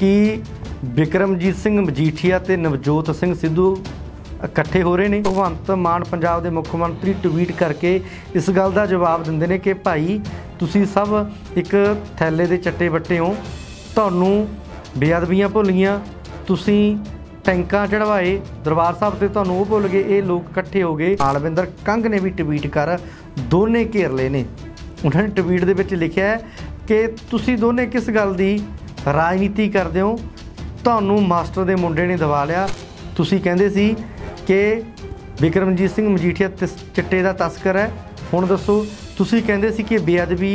ਕਿ ਵਿਕਰਮਜੀਤ ਸਿੰਘ ਮਜੀਠੀਆ ਤੇ ਨਵਜੋਤ ਸਿੰਘ ਸਿੱਧੂ ਇਕੱਠੇ ਹੋ ਰਹੇ ਨੇ ਭਗਵੰਤ ਮਾਨ ਪੰਜਾਬ ਦੇ ਮੁੱਖ ਮੰਤਰੀ ਟਵੀਟ ਕਰਕੇ ਇਸ ਗੱਲ ਦਾ ਜਵਾਬ ਦਿੰਦੇ ਨੇ ਕਿ ਭਾਈ ਤੁਸੀਂ ਸਭ ਇੱਕ ਥੈਲੇ ਦੇ ਚੱਟੇ ਵੱਟੇ ਹੋ ਤੁਹਾਨੂੰ ਬੇਅਦਬੀਆਂ ਭੁੱਲੀਆਂ ਤੁਸੀਂ ਟੈਂਕਾਂ ਚੜਵਾਏ ਦਰਬਾਰ ਸਾਹਿਬ ਤੇ ਤੁਹਾਨੂੰ ਉਹ ਭੁੱਲ ਗਏ ਇਹ ਲੋਕ ਇਕੱਠੇ ਹੋ ਗਏ ਆਲਵਿੰਦਰ ਕੰਗ ਨੇ ਵੀ ਟਵੀਟ ਕਰ ਦੋਨੇ ਘੇਰ ਲਏ ਨੇ ਉਹਨਾਂ ਨੇ ਟਵੀਟ ਦੇ ਵਿੱਚ ਲਿਖਿਆ ਕਿ ਤੁਸੀਂ ਦੋਨੇ ਕਿਸ ਗੱਲ ਦੀ ਰਾਜਨੀਤੀ ਕਰਦੇ ਹੋ ਤੁਹਾਨੂੰ ਮਾਸਟਰ ਦੇ ਮੁੰਡੇ ਨੇ ਦਬਾ ਲਿਆ ਤੁਸੀਂ ਕਹਿੰਦੇ ਸੀ ਕਿ ਵਿਕਰਮਜੀਤ ਸਿੰਘ ਮਜੀਠੀਆ ਚਿੱਟੇ ਦਾ ਤਸਕਰ ਹੈ ਹੁਣ ਦੱਸੋ ਤੁਸੀਂ ਕਹਿੰਦੇ ਸੀ ਕਿ ਬੇਅਦਬੀ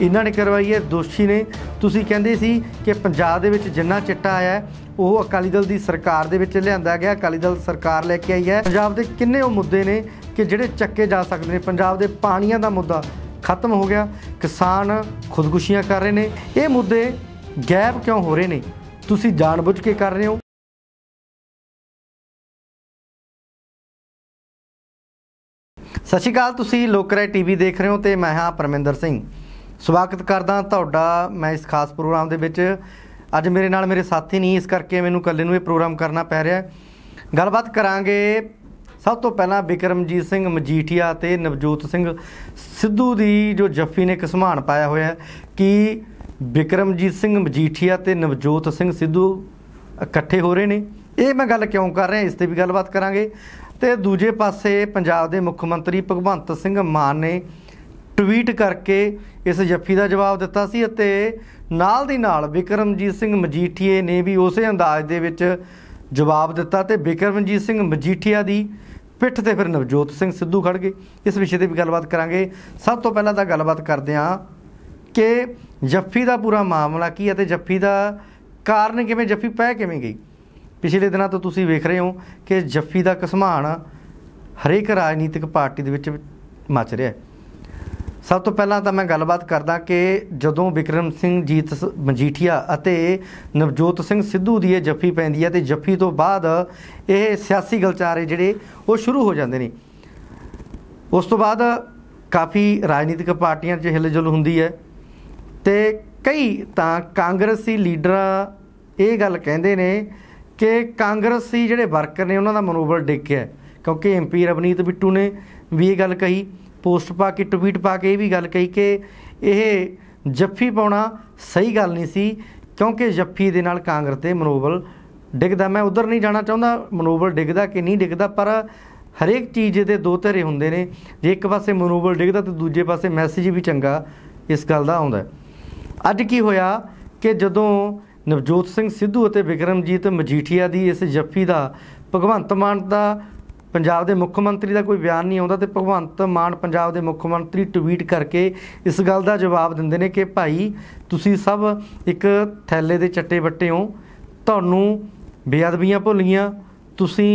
ਇਹਨਾਂ ਨੇ ਕਰਵਾਈ ਹੈ ਦੋਸ਼ੀ ਨੇ ਤੁਸੀਂ ਕਹਿੰਦੇ ਸੀ ਕਿ ਪੰਜਾਬ ਦੇ ਵਿੱਚ ਜਿੰਨਾ ਚਿੱਟਾ ਆਇਆ ਉਹ ਅਕਾਲੀ ਦਲ ਦੀ ਸਰਕਾਰ ਦੇ ਵਿੱਚ ਲਿਆਂਦਾ ਗਿਆ ਅਕਾਲੀ ਦਲ ਸਰਕਾਰ ਲੈ ਕੇ ਆਈ ਹੈ ਪੰਜਾਬ ਦੇ ਕਿੰਨੇ ਉਹ ਮੁੱਦੇ ਨੇ ਕਿ ਜਿਹੜੇ ਚੱਕੇ ਜਾ ਸਕਦੇ ਨੇ ਪੰਜਾਬ ਦੇ ਪਾਣੀਆਂ ਦਾ ਮੁੱਦਾ ਖਤਮ ਹੋ ਗਿਆ ਕਿਸਾਨ ਖੁਦਕੁਸ਼ੀਆਂ ਕਰ ਰਹੇ ਨੇ ਇਹ ਮੁੱਦੇ ਗੈਪ ਕਿਉਂ ਹੋ ਰਹੇ ਨੇ ਤੁਸੀਂ ਜਾਣਬੁੱਝ ਕੇ ਕਰ ਰਹੇ ਹੋ ਸਤਿ ਸ਼੍ਰੀ ਅਕਾਲ ਤੁਸੀਂ ਲੋਕਰਾਏ ਟੀਵੀ ਦੇਖ ਰਹੇ ਹੋ ਤੇ ਮੈਂ ਹਾਂ ਪਰਮਿੰਦਰ ਸਿੰਘ ਸਵਾਗਤ ਕਰਦਾ ਤੁਹਾਡਾ ਮੈਂ ਇਸ ਖਾਸ ਪ੍ਰੋਗਰਾਮ ਦੇ ਵਿੱਚ ਅੱਜ ਮੇਰੇ ਨਾਲ ਮੇਰੇ ਸਾਥੀ ਨਹੀਂ ਇਸ ਕਰਕੇ ਮੈਨੂੰ ਇਕੱਲੇ ਨੂੰ ਇਹ ਪ੍ਰੋਗਰਾਮ ਕਰਨਾ ਪੈ ਰਿਹਾ ਗੱਲਬਾਤ ਕਰਾਂਗੇ ਸਭ ਤੋਂ ਪਹਿਲਾਂ ਬਿਕਰਮਜੀਤ ਸਿੰਘ ਮਜੀਠੀਆ ਤੇ ਨਵਜੋਤ ਸਿੰਘ ਸਿੱਧੂ ਦੀ ਜੋ ਜੱਫੀ ਨੇ ਕਿਸਮਾਨ ਪਾਇਆ ਹੋਇਆ ਕਿ ਬਿਕਰਮਜੀਤ ਸਿੰਘ ਮਜੀਠੀਆ ਤੇ ਨਵਜੋਤ ਸਿੰਘ ਸਿੱਧੂ ਇਕੱਠੇ ਹੋ ਰਹੇ ਨੇ ਇਹ ਮੈਂ ਗੱਲ ਕਿਉਂ ਕਰ ਰਿਹਾ ਇਸ ਤੇ ਵੀ ਗੱਲਬਾਤ ਕਰਾਂਗੇ ਤੇ ਦੂਜੇ ਪਾਸੇ ਪੰਜਾਬ ਦੇ ਮੁੱਖ ਮੰਤਰੀ ਭਗਵੰਤ ਸਿੰਘ ਮਾਨ ਨੇ ਟਵੀਟ ਕਰਕੇ ਇਸ ਜੱਫੀ ਦਾ ਜਵਾਬ ਦਿੱਤਾ ਸੀ ਅਤੇ ਨਾਲ ਦੀ ਨਾਲ ਬਿਕਰਮਜੀਤ ਸਿੰਘ ਮਜੀਠੀਏ ਨੇ ਵੀ ਉਸੇ ਅੰਦਾਜ਼ ਦੇ ਵਿੱਚ ਜਵਾਬ ਦਿੱਤਾ ਤੇ ਬਿਕਰਮਜੀਤ ਸਿੰਘ ਮਜੀਠੀਆ ਦੀ ਪਿੱਠ ਤੇ ਫਿਰ ਨਵਜੋਤ ਸਿੰਘ ਸਿੱਧੂ ਖੜ ਗਏ ਇਸ ਵਿਸ਼ੇ ਤੇ ਵੀ ਗੱਲਬਾਤ ਕਰਾਂਗੇ ਸਭ ਤੋਂ ਪਹਿਲਾਂ ਤਾਂ ਗੱਲਬਾਤ ਕਰਦੇ ਆਂ ਕਿ ਜੱਫੀ ਦਾ ਪੂਰਾ ਮਾਮਲਾ ਕੀ ਹੈ ਤੇ ਜੱਫੀ ਦਾ ਕਾਰਨ ਕਿਵੇਂ ਜੱਫੀ ਪੈ ਕਿਵੇਂ ਗਈ ਪਿਛਲੇ ਦਿਨਾਂ ਤੋਂ ਤੁਸੀਂ ਵੇਖ ਰਹੇ ਹੋ ਕਿ ਜੱਫੀ ਦਾ ਕਸਮਾਨ ਹਰੇਕ ਰਾਜਨੀਤਿਕ ਪਾਰਟੀ ਦੇ ਵਿੱਚ ਮਚ ਰਿਹਾ ਹੈ ਸਭ ਤੋਂ ਪਹਿਲਾਂ ਤਾਂ ਮੈਂ ਗੱਲਬਾਤ ਕਰਦਾ ਕਿ ਜਦੋਂ ਵਿਕਰਮ ਸਿੰਘ ਜੀਤ ਮਜੀਠੀਆ ਅਤੇ ਨਵਜੋਤ ਸਿੰਘ ਸਿੱਧੂ ਦੀ ਇਹ ਜੱਫੀ ਪੈਂਦੀ ਹੈ ਤੇ ਜੱਫੀ ਤੋਂ ਬਾਅਦ ਇਹ ਸਿਆਸੀ ਗਲਚਾਰੇ ਜਿਹੜੇ ਉਹ ਸ਼ੁਰੂ ਹੋ ਜਾਂਦੇ ਨੇ ਉਸ ਤੋਂ ਬਾਅਦ ਕਾਫੀ ਰਾਜਨੀਤਿਕ ਪਾਰਟੀਆਂ 'ਚ ਹਿਲਜੁਲ ਹੁੰਦੀ ਹੈ ਤੇ ਕਈ ਤਾਂ ਕਾਂਗਰਸੀ ਲੀਡਰ ਇਹ ਗੱਲ ਕਹਿੰਦੇ ਨੇ ਕਿ ਕਾਂਗਰਸੀ ਜਿਹੜੇ ਵਰਕਰ ਨੇ ਉਹਨਾਂ ਦਾ ਮਨੋਬਲ ਡਿੱਗਿਆ ਕਿਉਂਕਿ ਐਮਪੀ ਰਵਨੀਤ ਬਿੱਟੂ ਨੇ ਵੀ ਇਹ ਗੱਲ ਕਹੀ ਪੋਸਟ ਪਾ ਕੇ ਟਵੀਟ ਪਾ ਕੇ ਇਹ ਵੀ ਗੱਲ ਕਹੀ ਕਿ ਇਹ ਜੱਫੀ ਪਾਉਣਾ ਸਹੀ ਗੱਲ ਨਹੀਂ ਸੀ ਕਿਉਂਕਿ ਜੱਫੀ ਦੇ ਨਾਲ ਕਾਂਗਰਸ ਤੇ ਮਨੋਬਲ ਡਿੱਗਦਾ ਮੈਂ ਉਧਰ ਨਹੀਂ ਜਾਣਾ ਚਾਹੁੰਦਾ ਮਨੋਬਲ ਡਿੱਗਦਾ ਕਿ ਨਹੀਂ ਡਿੱਗਦਾ ਪਰ ਹਰੇਕ ਚੀਜ਼ ਦੇ ਦੋ ਧਰੇ ਹੁੰਦੇ ਨੇ ਜੇ ਇੱਕ ਪਾਸੇ ਮਨੋਬਲ ਡਿੱਗਦਾ ਤੇ ਦੂਜੇ ਪਾਸੇ ਮੈਸੇਜ ਵੀ ਚੰਗਾ ਇਸ ਗੱਲ ਦਾ ਆਉਂਦਾ ਅੱਜ ਕੀ ਹੋਇਆ ਕਿ ਜਦੋਂ ਨਵਜੋਤ ਸਿੰਘ ਸਿੱਧੂ ਅਤੇ ਵਿਕਰਮਜੀਤ ਮਜੀਠੀਆ ਦੀ ਇਸ ਜੱਫੀ ਦਾ ਭਗਵੰਤ ਮਾਨ ਦਾ ਪੰਜਾਬ ਦੇ ਮੁੱਖ ਮੰਤਰੀ ਦਾ ਕੋਈ ਬਿਆਨ ਨਹੀਂ ਆਉਂਦਾ ਤੇ ਭਗਵੰਤ ਮਾਨ ਪੰਜਾਬ ਦੇ ਮੁੱਖ ਮੰਤਰੀ ਟਵੀਟ ਕਰਕੇ ਇਸ ਗੱਲ ਦਾ ਜਵਾਬ ਦਿੰਦੇ ਨੇ ਕਿ ਭਾਈ ਤੁਸੀਂ ਸਭ ਇੱਕ ਥੈਲੇ ਦੇ ਚੱਟੇ ਵੱਟੇ ਹੋ ਤੁਹਾਨੂੰ ਬੇਅਦਬੀਆਂ ਭੁੱਲੀਆਂ ਤੁਸੀਂ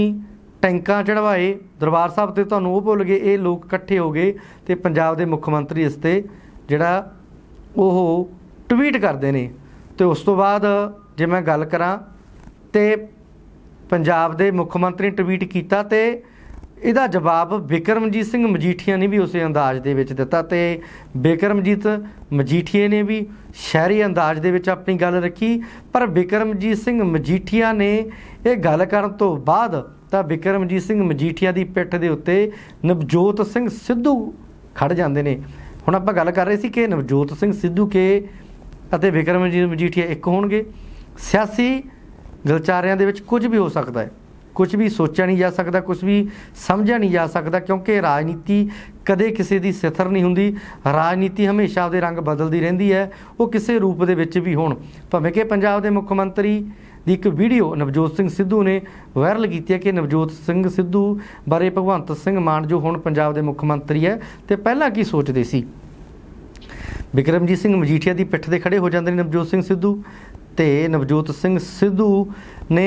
ਟੈਂਕਾਂ ਚੜਵਾਏ ਦਰਬਾਰ ਸਾਹਿਬ ਤੇ ਤੁਹਾਨੂੰ ਉਹ ਭੁੱਲ ਗਏ ਇਹ ਲੋਕ ਇਕੱਠੇ ਹੋ ਗਏ ਤੇ ਪੰਜਾਬ ਦੇ ਮੁੱਖ ਮੰਤਰੀ ਇਸ ਤੇ ਜਿਹੜਾ ਉਹ ਟਵੀਟ ਕਰਦੇ ਨੇ ਤੇ ਉਸ ਤੋਂ ਬਾਅਦ ਜੇ ਮੈਂ ਗੱਲ ਕਰਾਂ ਤੇ ਪੰਜਾਬ ਦੇ ਮੁੱਖ ਮੰਤਰੀ ਟਵੀਟ ਕੀਤਾ ਤੇ ਇਹਦਾ ਜਵਾਬ ਵਿਕਰਮਜੀਤ ਸਿੰਘ ਮਜੀਠੀਆ ਨੇ ਵੀ ਉਸੇ ਅੰਦਾਜ਼ ਦੇ ਵਿੱਚ ਦਿੱਤਾ ਤੇ ਵਿਕਰਮਜੀਤ ਮਜੀਠੀਏ ਨੇ ਵੀ ਸ਼ਹਿਰੀ ਅੰਦਾਜ਼ ਦੇ ਵਿੱਚ ਆਪਣੀ ਗੱਲ ਰੱਖੀ ਪਰ ਵਿਕਰਮਜੀਤ ਸਿੰਘ ਮਜੀਠੀਆ ਨੇ ਇਹ ਗੱਲ ਕਰਨ ਤੋਂ ਬਾਅਦ ਤਾਂ ਵਿਕਰਮਜੀਤ ਸਿੰਘ ਮਜੀਠੀਆ ਦੀ ਪਿੱਠ ਦੇ ਉੱਤੇ ਨਵਜੋਤ ਸਿੰਘ ਸਿੱਧੂ ਖੜ ਜਾਂਦੇ ਨੇ ਹੁਣ ਆਪਾਂ ਗੱਲ ਕਰ ਰਹੇ ਸੀ ਕਿ ਨਵਜੋਤ ਸਿੰਘ ਸਿੱਧੂ ਕੇ ਅਤੇ ਵਿਕਰਮ ਜੀ ਮਜੀਠੀਆ ਇੱਕ ਹੋਣਗੇ ਸਿਆਸੀ ਗਲਚਾਰਿਆਂ ਦੇ ਵਿੱਚ ਕੁਝ ਵੀ ਹੋ ਸਕਦਾ ਹੈ ਕੁਝ ਵੀ ਸੋਚਿਆ ਨਹੀਂ ਜਾ ਸਕਦਾ ਕੁਝ ਵੀ ਸਮਝਿਆ ਨਹੀਂ ਜਾ ਸਕਦਾ ਕਿਉਂਕਿ ਰਾਜਨੀਤੀ ਕਦੇ ਕਿਸੇ ਦੀ ਸਿਥਰ ਨਹੀਂ ਹੁੰਦੀ ਰਾਜਨੀਤੀ ਹਮੇਸ਼ਾ ਉਹਦੇ ਰੰਗ ਬਦਲਦੀ ਰਹਿੰਦੀ ਹੈ ਉਹ ਕਿਸੇ ਰੂਪ ਦੇ ਵਿੱਚ ਵੀ ਹੋਣ ਭਾਵੇਂ ਕਿ ਪੰਜਾਬ ਦੇ ਮੁੱਖ ਮੰਤਰੀ ਦੀ ਇੱਕ ਵੀਡੀਓ ਨਵਜੋਤ ਸਿੰਘ ਸਿੱਧੂ ਨੇ ਵਾਇਰਲ ਕੀਤੀ ਹੈ ਕਿ ਨਵਜੋਤ ਸਿੰਘ ਸਿੱਧੂ ਬਾਰੇ ਭਗਵੰਤ ਸਿੰਘ ਮਾਨ ਜੋ ਹੁਣ ਪੰਜਾਬ ਦੇ ਮੁੱਖ ਮੰਤਰੀ ਹੈ ਤੇ ਪਹਿਲਾਂ ਕੀ ਸੋਚਦੇ ਸੀ ਬਿਕਰਮਜੀਤ ਸਿੰਘ ਮਜੀਠੀਆ ਦੀ ਪਿੱਠ ਦੇ ਖੜੇ ਹੋ ਜਾਂਦੇ ਨੇ ਨਵਜੋਤ ਸਿੰਘ ਸਿੱਧੂ ਤੇ ਨਵਜੋਤ ਸਿੰਘ ਸਿੱਧੂ ਨੇ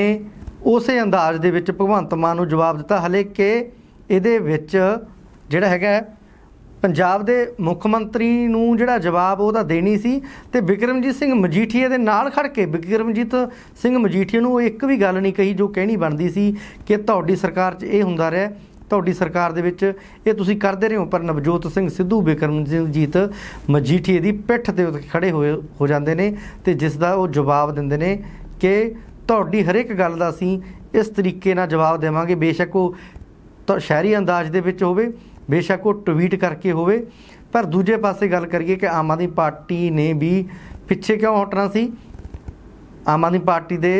ਉਸੇ ਅੰਦਾਜ਼ ਦੇ ਵਿੱਚ ਭਗਵੰਤ ਮਾਨ ਨੂੰ ਜਵਾਬ ਦਿੱਤਾ ਹਲੇ ਕਿ ਇਹਦੇ ਵਿੱਚ ਜਿਹੜਾ ਹੈਗਾ ਪੰਜਾਬ ਦੇ ਮੁੱਖ ਮੰਤਰੀ ਨੂੰ ਜਿਹੜਾ ਜਵਾਬ ਉਹਦਾ ਦੇਣੀ ਸੀ ਤੇ ਬਿਕਰਮਜੀਤ ਸਿੰਘ ਮਜੀਠੀਆ ਦੇ ਨਾਲ ਖੜ ਕੇ ਬਿਕਰਮਜੀਤ ਸਿੰਘ ਮਜੀਠੀਆ ਨੂੰ ਉਹ ਇੱਕ ਵੀ ਗੱਲ ਨਹੀਂ ਕਹੀ ਜੋ ਕਹਿਣੀ ਬਣਦੀ ਸੀ ਕਿ ਤੁਹਾਡੀ ਸਰਕਾਰ 'ਚ ਇਹ ਹੁੰਦਾ ਰਿਹਾ ਤੁਹਾਡੀ ਸਰਕਾਰ ਦੇ ਵਿੱਚ ਇਹ ਤੁਸੀਂ ਕਰਦੇ ਰਹੇ ਹੋ ਪਰ ਨਵਜੋਤ ਸਿੰਘ ਸਿੱਧੂ ਜੀਤ ਮਜੀਠੀ ਦੀ ਪਿੱਠ ਦੇ ਉੱਤੇ ਖੜੇ ਹੋਏ ਹੋ ਜਾਂਦੇ ਨੇ ਤੇ ਜਿਸ ਦਾ ਉਹ ਜਵਾਬ ਦਿੰਦੇ ਨੇ ਕਿ ਤੁਹਾਡੀ ਹਰ ਇੱਕ ਗੱਲ ਦਾ ਅਸੀਂ ਇਸ ਤਰੀਕੇ ਨਾਲ ਜਵਾਬ ਦੇਵਾਂਗੇ ਬੇਸ਼ੱਕ ਉਹ ਸ਼ਹਿਰੀ ਅੰਦਾਜ਼ ਦੇ ਵਿੱਚ ਹੋਵੇ ਬੇਸ਼ੱਕ ਉਹ ਟਵੀਟ ਕਰਕੇ ਹੋਵੇ ਪਰ ਦੂਜੇ ਪਾਸੇ ਗੱਲ ਕਰੀਏ ਕਿ ਆਮ ਆਦਮੀ ਪਾਰਟੀ ਨੇ ਵੀ ਪਿੱਛੇ ਕਿਉਂ ਹਟਣਾ ਸੀ ਆਮ ਆਦਮੀ ਪਾਰਟੀ ਦੇ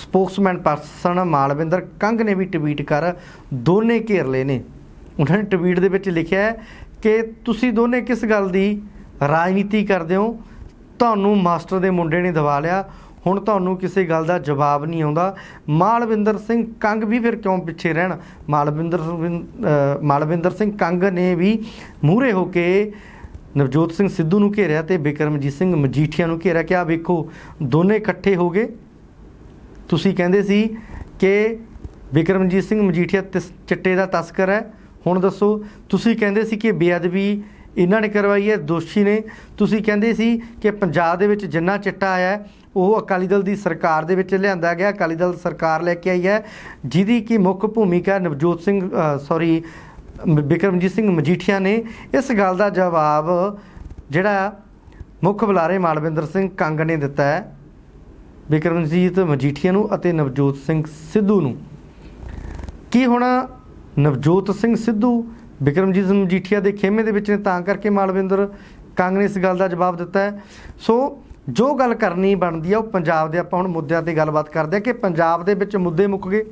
ਸਪੋਕਸਮੈਨ ਪਰਸਨ ਮਾਲਵਿੰਦਰ ਕੰਗ ਨੇ ਵੀ ਟਵੀਟ ਕਰ ਦੋਨੇ ਘੇਰ ਲਏ ਨੇ ਉਹਨਾਂ ਨੇ ਟਵੀਟ ਦੇ ਵਿੱਚ ਲਿਖਿਆ ਕਿ ਤੁਸੀਂ ਦੋਨੇ ਕਿਸ ਗੱਲ ਦੀ ਰਾਜਨੀਤੀ ਕਰਦੇ ਹੋ ਤੁਹਾਨੂੰ ਮਾਸਟਰ ਦੇ ਮੁੰਡੇ ਨੇ ਦਵਾ ਲਿਆ ਹੁਣ ਤੁਹਾਨੂੰ ਕਿਸੇ ਗੱਲ ਦਾ ਜਵਾਬ ਨਹੀਂ ਆਉਂਦਾ ਮਾਲਵਿੰਦਰ ਸਿੰਘ ਕੰਗ ਵੀ ਫਿਰ ਕਿਉਂ ਪਿੱਛੇ ਰਹਿਣ ਮਾਲਵਿੰਦਰ ਮਾਲਵਿੰਦਰ ਸਿੰਘ ਕੰਗ ਨੇ ਵੀ ਮੂਹਰੇ ਹੋ ਕੇ ਨਵਜੋਤ ਸਿੰਘ ਸਿੱਧੂ ਨੂੰ ਘੇਰਿਆ ਤੇ ਬਿਕਰਮਜੀਤ ਸਿੰਘ ਮਜੀਠੀਆ ਨੂੰ ਘੇਰਿਆ ਕਿ ਆ ਵੇਖੋ ਦੋਨੇ ਇਕੱਠੇ ਹੋ ਗਏ ਤੁਸੀਂ ਕਹਿੰਦੇ ਸੀ ਕਿ ਵਿਕਰਮਜੀਤ ਸਿੰਘ ਮਜੀਠੀਆ ਚਿੱਟੇ ਦਾ ਤਸਕਰ ਹੈ ਹੁਣ ਦੱਸੋ ਤੁਸੀਂ ਕਹਿੰਦੇ ਸੀ ਕਿ ਬੇਅਦਬੀ ਇਹਨਾਂ ਨੇ ਕਰਵਾਈ ਹੈ ਦੋਸ਼ੀ ਨੇ ਤੁਸੀਂ ਕਹਿੰਦੇ ਸੀ ਕਿ ਪੰਜਾਬ ਦੇ ਵਿੱਚ ਜਿੰਨਾ ਚਿੱਟਾ ਆਇਆ ਉਹ ਅਕਾਲੀ ਦਲ ਦੀ ਸਰਕਾਰ ਦੇ ਵਿੱਚ ਲਿਆਂਦਾ ਗਿਆ ਅਕਾਲੀ ਦਲ ਸਰਕਾਰ ਲੈ ਕੇ ਆਈ ਹੈ ਜਿਹਦੀ ਕੀ ਮੁੱਖ ਭੂਮਿਕਾ ਨਵਜੋਤ ਸਿੰਘ ਸੌਰੀ ਵਿਕਰਮਜੀਤ ਸਿੰਘ ਮਜੀਠੀਆ ਨੇ ਇਸ ਗੱਲ ਦਾ ਜਵਾਬ ਜਿਹੜਾ ਮੁੱਖ ਬੁਲਾਰੇ ਮਾਲਵਿੰਦਰ ਸਿੰਘ ਕੰਗ ਨੇ ਦਿੱਤਾ ਹੈ ਵਿਕਰਮਜੀਤ ਮਜੀਠੀਆ ਨੂੰ ਅਤੇ ਨਵਜੋਤ ਸਿੰਘ ਸਿੱਧੂ ਨੂੰ ਕੀ ਹੁਣ ਨਵਜੋਤ ਸਿੰਘ ਸਿੱਧੂ ਵਿਕਰਮਜੀਤ ਮਜੀਠੀਆ ਦੇ ਖੇਮੇ ਦੇ ਵਿੱਚ ਨੇ ਤਾਂ ਕਰਕੇ ਮਾਲਵਿੰਦਰ ਕਾਂਗਰਸ ਗੱਲ ਦਾ ਜਵਾਬ ਦਿੱਤਾ ਸੋ ਜੋ ਗੱਲ ਕਰਨੀ ਬਣਦੀ ਆ ਉਹ ਪੰਜਾਬ ਦੇ ਆਪਾਂ ਹੁਣ ਮੁੱਦਿਆਂ ਤੇ ਗੱਲਬਾਤ ਕਰਦੇ ਆ ਕਿ ਪੰਜਾਬ ਦੇ ਵਿੱਚ ਮੁੱਦੇ ਮੁੱਕ ਗਏ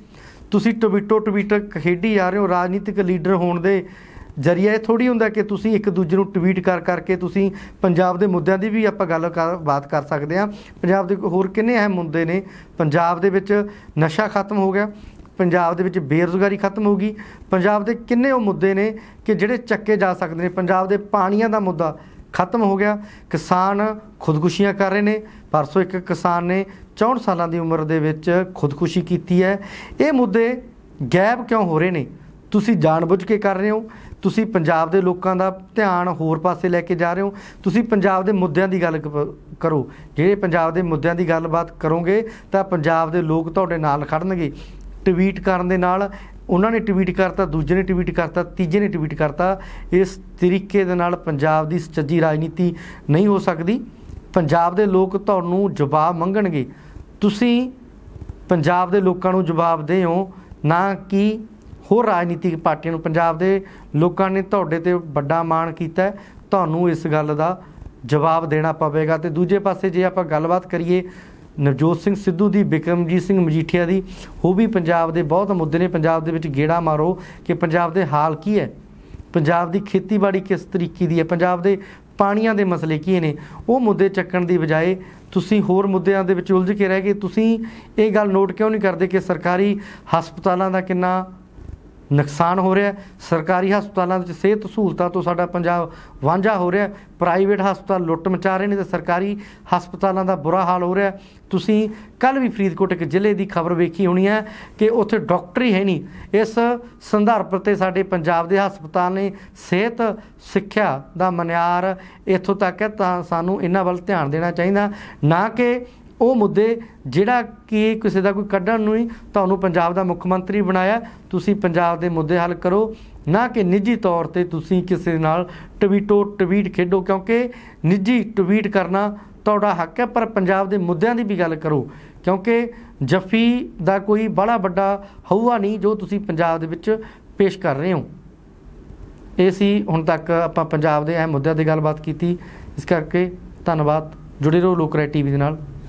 ਤੁਸੀਂ ਟਵਿੱਟੋ ਟਵਿੱਟਰ ਖੇਡੀ ਜਾ ਰਹੇ ਹੋ ਰਾਜਨੀਤਿਕ ਲੀਡਰ ਹੋਣ ਦੇ ਜਰੀਆ ਇਹ ਥੋੜੀ ਹੁੰਦਾ ਕਿ ਤੁਸੀਂ ਇੱਕ ਦੂਜੇ ਨੂੰ ਟਵੀਟ ਕਰ ਕਰਕੇ ਤੁਸੀਂ ਪੰਜਾਬ ਦੇ ਮੁੱਦਿਆਂ ਦੀ ਵੀ ਆਪਾਂ ਗੱਲ ਬਾਤ ਕਰ ਸਕਦੇ ਆ ਪੰਜਾਬ ਦੇ ਹੋਰ ਕਿੰਨੇ ਅਹਿਮ ਮੁੱਦੇ ਨੇ ਪੰਜਾਬ ਦੇ ਵਿੱਚ ਨਸ਼ਾ ਖਤਮ ਹੋ ਗਿਆ ਪੰਜਾਬ ਦੇ ਵਿੱਚ ਬੇਰੋਜ਼ਗਾਰੀ ਖਤਮ ਹੋ ਗਈ ਪੰਜਾਬ ਦੇ ਕਿੰਨੇ ਉਹ ਮੁੱਦੇ ਨੇ ਕਿ ਜਿਹੜੇ ਚੱਕੇ ਜਾ ਸਕਦੇ ਨੇ ਪੰਜਾਬ ਦੇ ਪਾਣੀਆਂ ਦਾ ਮੁੱਦਾ ਖਤਮ ਹੋ ਗਿਆ ਕਿਸਾਨ ਖੁਦਕੁਸ਼ੀਆਂ ਕਰ ਰਹੇ ਨੇ ਪਰਸੋਂ ਇੱਕ ਕਿਸਾਨ ਨੇ 64 ਸਾਲਾਂ ਦੀ ਉਮਰ ਦੇ ਵਿੱਚ ਖੁਦਕੁਸ਼ੀ ਕੀਤੀ ਹੈ ਇਹ ਮੁੱਦੇ ਗਾਇਬ ਕਿਉਂ ਹੋ ਰਹੇ ਨੇ ਤੁਸੀਂ ਜਾਣਬੁੱਝ ਕੇ ਕਰ ਰਹੇ ਹੋ ਤੁਸੀਂ ਪੰਜਾਬ ਦੇ ਲੋਕਾਂ ਦਾ ਧਿਆਨ ਹੋਰ ਪਾਸੇ ਲੈ ਕੇ ਜਾ ਰਹੇ ਹੋ ਤੁਸੀਂ ਪੰਜਾਬ ਦੇ ਮੁੱਦਿਆਂ ਦੀ ਗੱਲ ਕਰੋ ਜੇ ਪੰਜਾਬ ਦੇ ਮੁੱਦਿਆਂ ਦੀ ਗੱਲਬਾਤ ਕਰੋਗੇ ਤਾਂ ਪੰਜਾਬ ਦੇ ਲੋਕ ਤੁਹਾਡੇ ਨਾਲ ਖੜਨਗੇ ਟਵੀਟ ਕਰਨ ਦੇ ਨਾਲ ਉਹਨਾਂ ਨੇ ਟਵੀਟ ਕਰਤਾ ਦੂਜੇ ਨੇ ਟਵੀਟ ਕਰਤਾ ਤੀਜੇ ਨੇ ਟਵੀਟ ਕਰਤਾ ਇਸ ਤਰੀਕੇ ਦੇ ਨਾਲ ਪੰਜਾਬ ਦੀ ਸੱਚੀ ਰਾਜਨੀਤੀ ਨਹੀਂ ਹੋ ਸਕਦੀ ਪੰਜਾਬ ਦੇ ਲੋਕ ਤੁਹਾਨੂੰ ਜਵਾਬ ਮੰਗਣਗੇ ਤੁਸੀਂ ਪੰਜਾਬ ਦੇ ਲੋਕਾਂ ਨੂੰ ਜਵਾਬ ਦੇਓ ਨਾ ਕਿ ਹੋਰ ਰਾਜਨੀਤਿਕ ਪਾਰਟੀਆਂ ਨੂੰ ਪੰਜਾਬ ਦੇ ਲੋਕਾਂ ਨੇ ਤੁਹਾਡੇ ਤੇ ਵੱਡਾ ਮਾਣ ਕੀਤਾ ਤੁਹਾਨੂੰ ਇਸ ਗੱਲ ਦਾ ਜਵਾਬ ਦੇਣਾ ਪਵੇਗਾ ਤੇ ਦੂਜੇ ਪਾਸੇ ਜੇ ਆਪਾਂ ਗੱਲਬਾਤ ਕਰੀਏ ਨਵਜੋਤ ਸਿੰਘ ਸਿੱਧੂ ਦੀ ਬਿਕਰਮਜੀਤ ਸਿੰਘ ਮਜੀਠੀਆ ਦੀ ਉਹ ਵੀ ਪੰਜਾਬ ਦੇ ਬਹੁਤ ਮੁੱਦੇ ਨੇ ਪੰਜਾਬ ਦੇ ਵਿੱਚ ਗੇੜਾ ਮਾਰੋ ਕਿ ਪੰਜਾਬ ਦੇ ਹਾਲ ਕੀ ਹੈ ਪੰਜਾਬ ਦੀ ਖੇਤੀਬਾੜੀ ਕਿਸ ਤਰੀਕੇ ਦੀ ਹੈ ਪੰਜਾਬ ਦੇ ਪਾਣੀਆਂ ਦੇ ਮਸਲੇ ਕੀ ਨੇ ਉਹ ਮੁੱਦੇ ਚੱਕਣ ਦੀ ਬਜਾਏ ਤੁਸੀਂ ਹੋਰ ਮੁੱਦਿਆਂ ਦੇ ਵਿੱਚ ਉਲਝ ਕੇ ਰਹਿ ਗਏ ਤੁਸੀਂ ਇਹ ਗੱਲ ਨੋਟ ਕਿਉਂ ਨਹੀਂ ਕਰਦੇ ਕਿ ਸਰਕਾਰੀ ਹਸਪਤਾਲਾਂ ਦਾ ਕਿੰਨਾ ਨੁਕਸਾਨ ਹੋ ਰਿਹਾ ਸਰਕਾਰੀ ਹਸਪਤਾਲਾਂ ਵਿੱਚ ਸਿਹਤ ਸਹੂਲਤਾਂ ਤੋਂ ਸਾਡਾ ਪੰਜਾਬ ਵਾਂਝਾ ਹੋ ਰਿਹਾ ਪ੍ਰਾਈਵੇਟ ਹਸਪਤਾਲ ਲੁੱਟ ਮਚਾ ਰਹੇ ਨੇ ਤੇ ਸਰਕਾਰੀ ਹਸਪਤਾਲਾਂ ਦਾ ਬੁਰਾ ਹਾਲ ਹੋ ਰਿਹਾ ਤੁਸੀਂ ਕੱਲ ਵੀ ਫਰੀਦਕੋਟ ਇੱਕ ਜ਼ਿਲ੍ਹੇ ਦੀ ਖਬਰ ਵੇਖੀ ਹੋਣੀ ਹੈ ਕਿ ਉੱਥੇ ਡਾਕਟਰ ਹੀ ਹੈ ਨਹੀਂ ਇਸ ਸੰਦਰਭ ਤੇ ਸਾਡੇ ਪੰਜਾਬ ਦੇ ਹਸਪਤਾਲ ਨੇ ਸਿਹਤ ਸਿੱਖਿਆ ਦਾ ਮਨਿਆਰ ਇੱਥੋਂ ਤੱਕ ਹੈ ਤਾਂ ਸਾਨੂੰ ਇਹਨਾਂ ਵੱਲ ਧਿਆਨ ਦੇਣਾ ਚਾਹੀਦਾ ਨਾ ਕਿ ਉਹ ਮੁੱਦੇ ਜਿਹੜਾ ਕਿ ਕਿਸੇ ਦਾ ਕੋਈ ਕੱਢਣ ਨੂੰ ਹੀ ਤੁਹਾਨੂੰ ਪੰਜਾਬ ਦਾ ਮੁੱਖ ਮੰਤਰੀ ਬਣਾਇਆ ਤੁਸੀਂ ਪੰਜਾਬ ਦੇ ਮੁੱਦੇ ਹੱਲ ਕਰੋ ਨਾ ਕਿ ਨਿੱਜੀ ਤੌਰ ਤੇ ਤੁਸੀਂ ਕਿਸੇ ਨਾਲ ਟਵੀਟੋ ਟਵੀਟ ਖੇਡੋ ਕਿਉਂਕਿ ਨਿੱਜੀ ਟਵੀਟ ਕਰਨਾ ਤੁਹਾਡਾ ਹੱਕ ਹੈ ਪਰ ਪੰਜਾਬ ਦੇ ਮੁੱਦਿਆਂ ਦੀ ਵੀ ਗੱਲ ਕਰੋ ਕਿਉਂਕਿ ਜਫੀ ਦਾ ਕੋਈ ਬੜਾ ਵੱਡਾ ਹਊਆ ਨਹੀਂ ਜੋ ਤੁਸੀਂ ਪੰਜਾਬ ਦੇ ਵਿੱਚ ਪੇਸ਼ ਕਰ ਰਹੇ ਹੋ ਇਹ ਸੀ ਹੁਣ ਤੱਕ ਆਪਾਂ ਪੰਜਾਬ ਦੇ ਅਹਿਮ ਮੁੱਦਿਆਂ ਦੀ ਗੱਲਬਾਤ ਕੀਤੀ ਇਸ ਕਰਕੇ ਧੰਨਵਾਦ ਜੁੜੇ ਰਹੋ ਲੋਕਰਾ ਟੀਵੀ ਦੇ ਨਾਲ